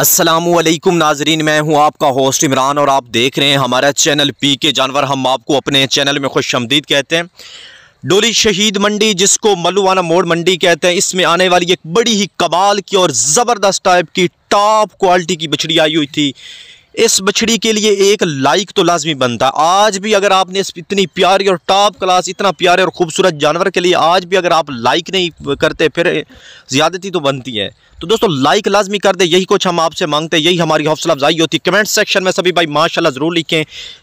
असलम नाजरीन मैं हूं आपका होस्ट इमरान और आप देख रहे हैं हमारा चैनल पी के जानवर हम आपको अपने चैनल में खुश आमदीद कहते हैं डोली शहीद मंडी जिसको मलुवाना मोड़ मंडी कहते हैं इसमें आने वाली एक बड़ी ही कबाल की और ज़बरदस्त टाइप की टॉप क्वालिटी की बछड़ी आई हुई थी इस बछड़ी के लिए एक लाइक तो लाजमी बनता है आज भी अगर आपने इस इतनी प्यारी और टॉप क्लास इतना प्यारे और खूबसूरत जानवर के लिए आज भी अगर आप लाइक नहीं करते फिर ज़्यादती तो बनती है तो दोस्तों लाइक लाजमी कर दे यही कुछ हम आपसे मांगते हैं यही हमारी हौसला अफजाई होती है कमेंट सेक्शन में सभी भाई माशाल्लाह ज़रूर लिखें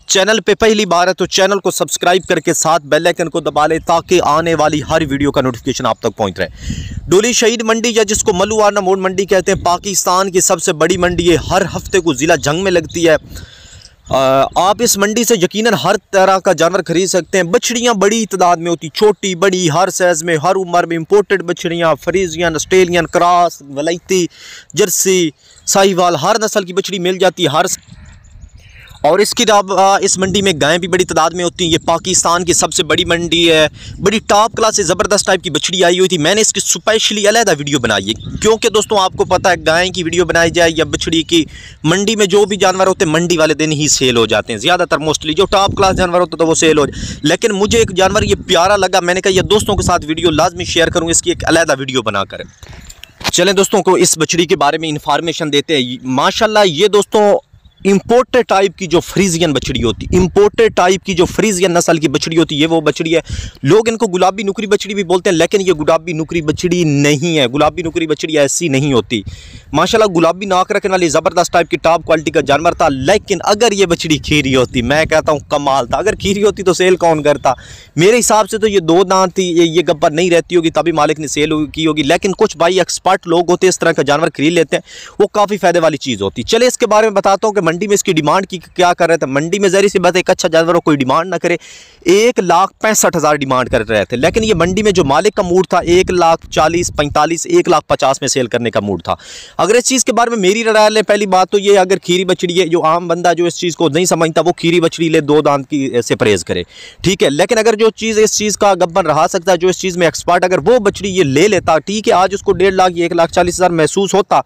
चैनल पे पहली बार है तो चैनल को सब्सक्राइब करके साथ बेल आइकन को दबा लें ताकि आने वाली हर वीडियो का नोटिफिकेशन आप तक पहुंच रहे डोली शहीद मंडी या जिसको मलुआना मोड़ मंडी कहते हैं पाकिस्तान की सबसे बड़ी मंडी है हर हफ्ते को ज़िला जंग में लगती है आप इस मंडी से यकीनन हर तरह का जानवर खरीद सकते हैं बछड़ियाँ बड़ी तादाद में होती छोटी बड़ी हर साइज़ में हर उम्र में इम्पोर्टेड बछड़ियाँ फ्रीजियन ऑस्ट्रेलियन क्रास वलाइती जर्सी साहिवाल हर नस्ल की बछड़ी मिल जाती है हर और इसके अलावा इस मंडी में गायें भी बड़ी तादाद में होती हैं ये पाकिस्तान की सबसे बड़ी मंडी है बड़ी टॉप क्लास से ज़बरदस्त टाइप की बछड़ी आई हुई थी मैंने इसकी स्पेशली अलहदा वीडियो बनाई है क्योंकि दोस्तों आपको पता है गाय की वीडियो बनाई जाए या बछड़ी की मंडी में जो भी जानवर होते हैं मंडी वाले दिन ही सेल हो जाते हैं ज़्यादातर मोस्टली जो टॉप क्लास जानवर होता था तो वो सेल हो लेकिन मुझे एक जानवर ये प्यारा लगा मैंने कहा यह दोस्तों के साथ वीडियो लाजमी शेयर करूँ इसकी एक अलहदा वीडियो बनाकर चलें दोस्तों को इस बछड़ी के बारे में इन्फॉर्मेशन देते हैं माशाल्लाह ये दोस्तों इम्पोर्टेड टाइप की जो फ्रीजियन बछड़ी होती है इम्पोर्टेड टाइप की जो फ्रीजियन नस्ल की बछड़ी होती है ये वो बछड़ी है लोग इनको गुलाबी नुकरी बछड़ी भी बोलते हैं लेकिन ये गुलाबी नुकरी बछड़ी नहीं है गुलाबी नुकरी बछड़ी ऐसी नहीं होती माशाल्लाह गुलाबी नाक रखने वाली ज़बरदस्त टाइप की टॉप क्वालिटी का जानवर था लेकिन अगर ये बछड़ी खीरी होती मैं कहता हूँ कमाल था अगर खीरी होती तो सेल कौन करता मेरे हिसाब से तो ये दो दांत थी ये गब्बर नहीं रहती होगी तभी मालिक ने सेल की होगी लेकिन कुछ भाई एक्सपर्ट लोग होते इस तरह का जानवर खरीद लेते हैं वो काफ़ी फ़ायदे वाली चीज़ होती चले इसके बारे में बताता हूँ कि मंडी में इसकी डिमांड की क्या कर रहे थे मंडी में जहरी सी बात एक अच्छा जानवर कोई डिमांड ना करे एक लाख पैंसठ हज़ार डिमांड कर रहे थे लेकिन ये मंडी में जो मालिक का मूड था एक लाख चालीस पैंतालीस एक लाख पचास में सेल करने का मूड था अगर इस चीज़ के बारे में मेरी राय लें पहली बात तो ये अगर खीरी बछड़ी है जो आम बंदा जो इस चीज़ को नहीं समझता वो खीरी बछड़ी ले दो दांत की से परहेज़ करे ठीक है लेकिन अगर जो चीज़ इस चीज़ का गब्बन रहा सकता है जो इस चीज़ में एक्सपर्ट अगर वो बछड़ी ये ले लेता ठीक है आज उसको डेढ़ लाख एक लाख चालीस हज़ार महसूस होता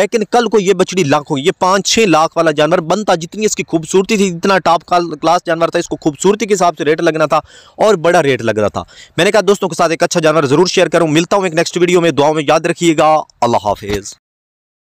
लेकिन कल को ये बछड़ी लाखों ये पाँच छः लाख वाला जानवर बनता जितनी इसकी खूबसूरती थी जितना टॉप क्लास जानवर था इसको खूबसूरती के हिसाब से रेट लगना था और बड़ा रेट लग रहा था मैंने कहा दोस्तों के साथ एक अच्छा जानवर ज़रूर शेयर करूँ मिलता हूँ एक नेक्स्ट वीडियो में दुआ में याद रखिएगा अल्लाह हाफिज़